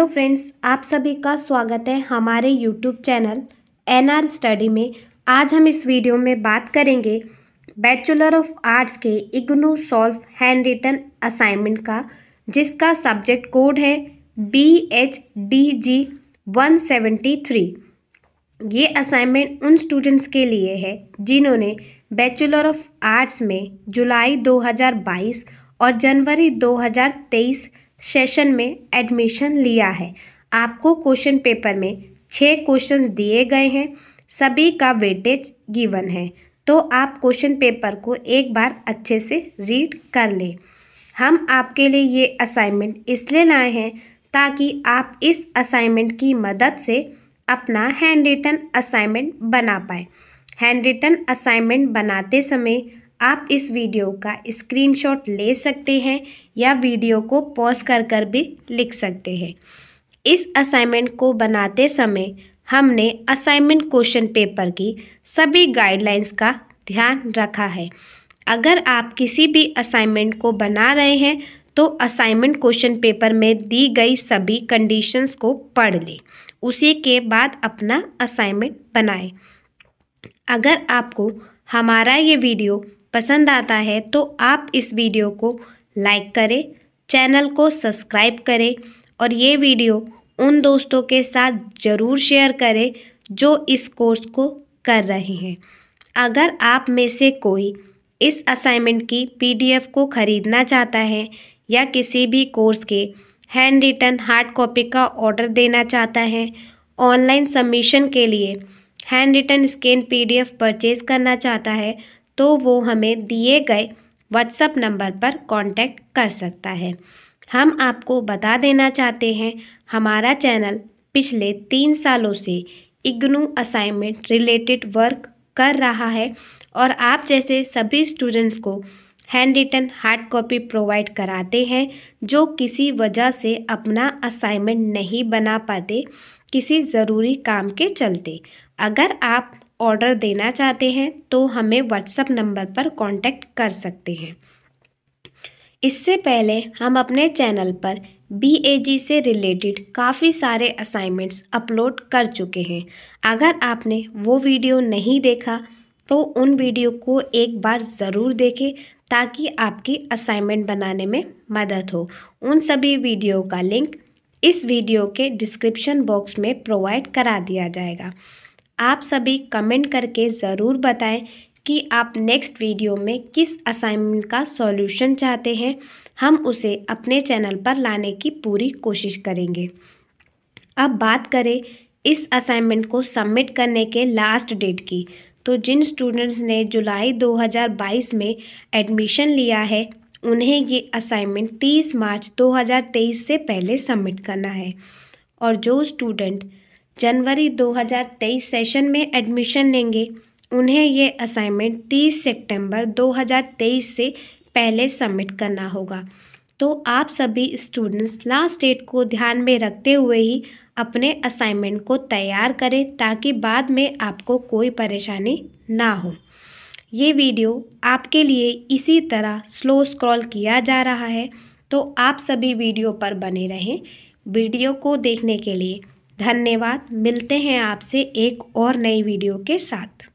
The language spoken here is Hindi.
हेलो फ्रेंड्स आप सभी का स्वागत है हमारे YouTube channel N R Study में आज हम इस वीडियो में बात करेंगे बैचलर ऑफ आर्ट्स के IGNOU solve handwritten assignment का जिसका सब्जेक्ट कोड है B H D G one seventy three ये असाइनमेंट उन स्टूडेंट्स के लिए है जिन्होंने बैचलर ऑफ आर्ट्स में जुलाई 2022 और जनवरी 2023 सेशन में एडमिशन लिया है आपको क्वेश्चन पेपर में छः क्वेश्चंस दिए गए हैं सभी का वेटेज गिवन है तो आप क्वेश्चन पेपर को एक बार अच्छे से रीड कर लें हम आपके लिए ये असाइनमेंट इसलिए लाए हैं ताकि आप इस असाइनमेंट की मदद से अपना हैंड रिटन असाइनमेंट बना पाए हैंड रिटन असाइनमेंट बनाते समय आप इस वीडियो का स्क्रीनशॉट ले सकते हैं या वीडियो को पॉज कर कर भी लिख सकते हैं इस असाइनमेंट को बनाते समय हमने असाइनमेंट क्वेश्चन पेपर की सभी गाइडलाइंस का ध्यान रखा है अगर आप किसी भी असाइनमेंट को बना रहे हैं तो असाइनमेंट क्वेश्चन पेपर में दी गई सभी कंडीशंस को पढ़ लें उसी के बाद अपना असाइनमेंट बनाएं अगर आपको हमारा ये वीडियो पसंद आता है तो आप इस वीडियो को लाइक करें चैनल को सब्सक्राइब करें और ये वीडियो उन दोस्तों के साथ ज़रूर शेयर करें जो इस कोर्स को कर रहे हैं अगर आप में से कोई इस असाइनमेंट की पीडीएफ को ख़रीदना चाहता है या किसी भी कोर्स के हैंड रिटन हार्ड कॉपी का ऑर्डर देना चाहता है ऑनलाइन सबमिशन के लिए handwritten scan PDF purchase करना चाहता है तो वो हमें दिए गए व्हाट्सएप नंबर पर कांटेक्ट कर सकता है हम आपको बता देना चाहते हैं हमारा चैनल पिछले तीन सालों से इग्नू असाइनमेंट रिलेटेड वर्क कर रहा है और आप जैसे सभी स्टूडेंट्स को handwritten hard copy provide कराते हैं जो किसी वजह से अपना असाइनमेंट नहीं बना पाते किसी ज़रूरी काम के चलते अगर आप ऑर्डर देना चाहते हैं तो हमें व्हाट्सअप नंबर पर कांटेक्ट कर सकते हैं इससे पहले हम अपने चैनल पर बी से रिलेटेड काफ़ी सारे असाइनमेंट्स अपलोड कर चुके हैं अगर आपने वो वीडियो नहीं देखा तो उन वीडियो को एक बार ज़रूर देखें ताकि आपकी असाइनमेंट बनाने में मदद हो उन सभी वीडियो का लिंक इस वीडियो के डिस्क्रिप्शन बॉक्स में प्रोवाइड करा दिया जाएगा आप सभी कमेंट करके ज़रूर बताएं कि आप नेक्स्ट वीडियो में किस असाइनमेंट का सॉल्यूशन चाहते हैं हम उसे अपने चैनल पर लाने की पूरी कोशिश करेंगे अब बात करें इस असाइनमेंट को सबमिट करने के लास्ट डेट की तो जिन स्टूडेंट्स ने जुलाई 2022 में एडमिशन लिया है उन्हें ये असाइनमेंट 30 मार्च 2023 से पहले सबमिट करना है और जो स्टूडेंट जनवरी 2023 सेशन में एडमिशन लेंगे उन्हें ये असाइनमेंट 30 सितंबर 2023 से पहले सबमिट करना होगा तो आप सभी स्टूडेंट्स लास्ट डेट को ध्यान में रखते हुए ही अपने असाइनमेंट को तैयार करें ताकि बाद में आपको कोई परेशानी ना हो ये वीडियो आपके लिए इसी तरह स्लो स्क्रॉल किया जा रहा है तो आप सभी वीडियो पर बने रहें वीडियो को देखने के लिए धन्यवाद मिलते हैं आपसे एक और नई वीडियो के साथ